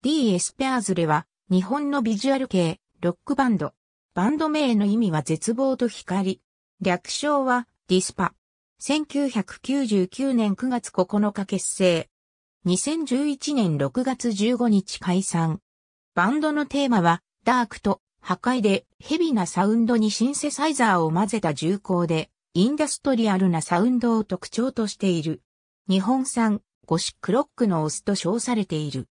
D エスペアーズレは、日本のビジュアル系、ロックバンド。バンド名の意味は絶望と光。略称は、ディスパ。1999年9月9日結成。2011年6月15日解散。バンドのテーマは、ダークと破壊でヘビなサウンドにシンセサイザーを混ぜた重厚で、インダストリアルなサウンドを特徴としている。日本産、ゴシックロックのオスと称されている。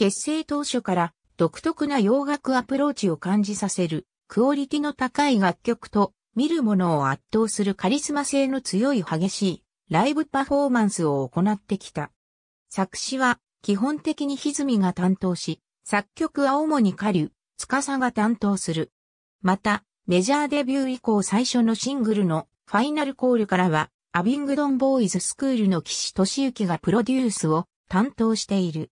結成当初から独特な洋楽アプローチを感じさせる、クオリティの高い楽曲と、見る者を圧倒するカリスマ性の強い激しいライブパフォーマンスを行ってきた。作詞は基本的に歪が担当し、作曲は主に下流、司が担当する。また、メジャーデビュー以降最初のシングルのファイナルコールからは、アビングドンボーイズスクールの岸俊之がプロデュースを担当している。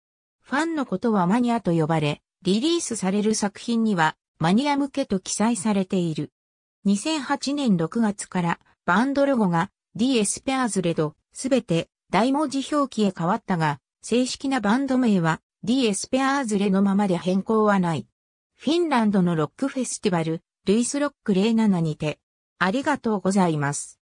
ファンのことはマニアと呼ばれ、リリースされる作品にはマニア向けと記載されている。2008年6月からバンドロゴが D エスペアズレドすべて大文字表記へ変わったが、正式なバンド名は D エスペアーズレのままで変更はない。フィンランドのロックフェスティバル、ルイスロック07にて、ありがとうございます。